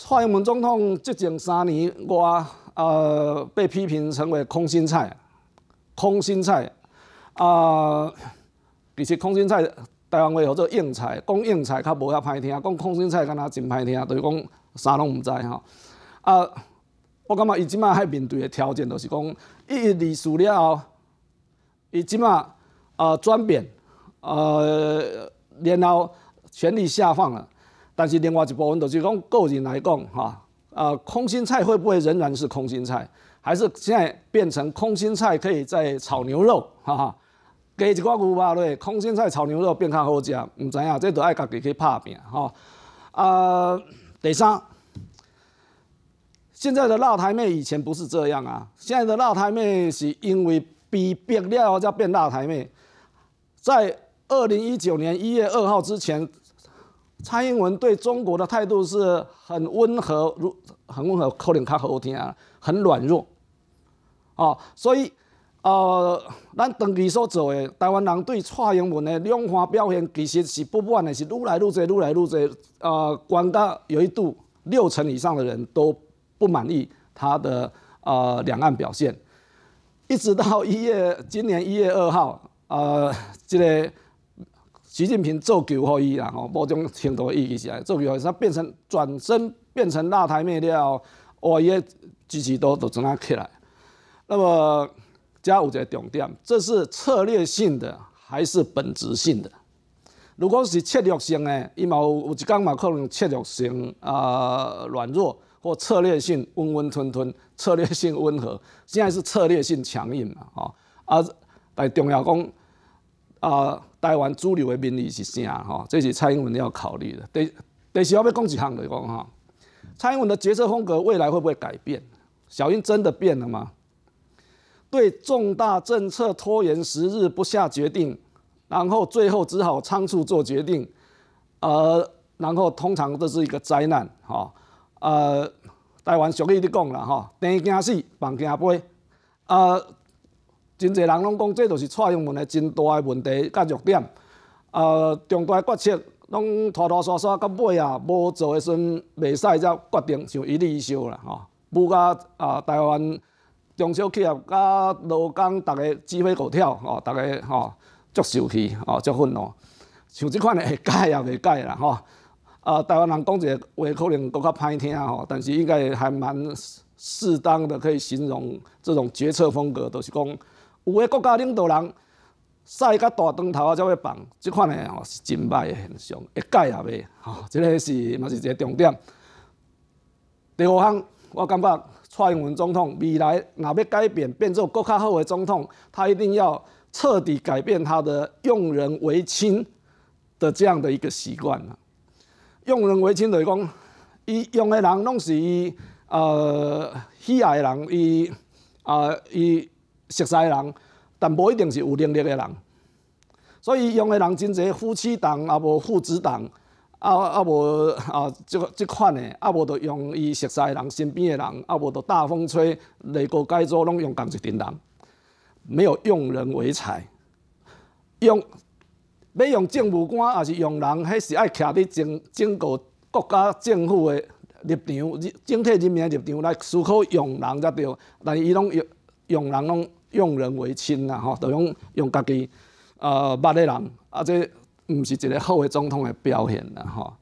蔡英文总统执政三年我呃，被批评成为空心菜。空心菜，啊，其实空心菜台湾话叫做硬菜。讲硬菜较无遐歹听，讲空心菜敢若真歹听，就是讲啥拢毋知吼。啊，我感觉伊即摆迄面对的挑战就是讲，一一离俗了后，伊即摆啊转变，呃，然后权力下放了。但是另外一部分就是讲个人来讲，哈啊，空心菜会不会仍然是空心菜，还是现在变成空心菜可以在炒牛肉？哈哈，加一罐牛肉落空心菜炒牛肉变较好食，唔知影这都要家己去拍拼哈啊。第三，现在的辣台妹以前不是这样啊，现在的辣台妹是因为被逼料才变辣台妹，在二零一九年一月二号之前。蔡英文对中国的态度是很温和，如很温和，可能看好听啊，很软弱啊。所以，呃，咱当其所做的，台湾人对蔡英文的两化表现，其实是不满的，是愈来愈多，愈来愈多。呃，广大有一度六成以上的人都不满意他的呃两岸表现，一直到一月今年一月二号，呃，这个。习近平做球可伊啦吼，某种程度意义是尼做球伊，它变成转身变成辣台面了后，外诶支持度都怎啊起来？那么，加有一个重点，这是策略性的还是本质性的？如果是策略性诶，伊嘛有有一工嘛，可能策略性啊软弱或策略性温温吞吞，策略性温和，现在是策略性强硬嘛吼啊，但重要讲啊。台湾主流的民意是啥吼，这是蔡英文要考虑的。第第，希我要讲几项来讲哈。蔡英文的角色风格未来会不会改变？小英真的变了吗？对重大政策拖延时日不下决定，然后最后只好仓促做决定，呃，然后通常这是一个灾难哈。呃，台湾小弟的讲了哈，等一件事房价飞，呃。真侪人拢讲，这就是蔡英文诶真大诶问题甲弱点。啊，重大决策拢拖拖拉拉，到尾啊无做诶时阵袂使才决定，就一立一肖啦吼。不甲啊台湾中小企业甲劳工，逐个鸡飞狗跳吼，逐个吼足受气吼，足愤怒。像即款诶改也袂改啦吼。啊，台湾人讲一个话可能搁较歹听吼，但是应该还蛮适当的，可以形容这种决策风格，就是讲。有诶，国家领导人晒甲大灯头啊，就要放，即款诶哦是真歹诶现象，一改也未吼，即个是嘛是一个重点。第五项，我感觉蔡英文总统未来若要改变，变作国较好诶总统，他一定要彻底改变他的用人为亲的这样的一个习惯啊。用人为亲，著是讲，伊用诶人拢是伊呃喜爱人，伊啊伊。熟悉人，但无一定是有能力的人，所以用的人真侪，夫妻党也无，父子党也啊无，啊，即即款的也无，就用伊熟悉的人身边的人，也无，就大风吹内个改造，拢用同一群人，没有用人为才，用要用政务官还是用人，迄是爱徛伫整个国家政府的立场，整体人民的立场来思考用人才对，但是伊拢用用人拢。用人为亲啦，吼，就用用家己呃捌的人，啊，这唔是一个好嘅总统嘅表现啦，吼。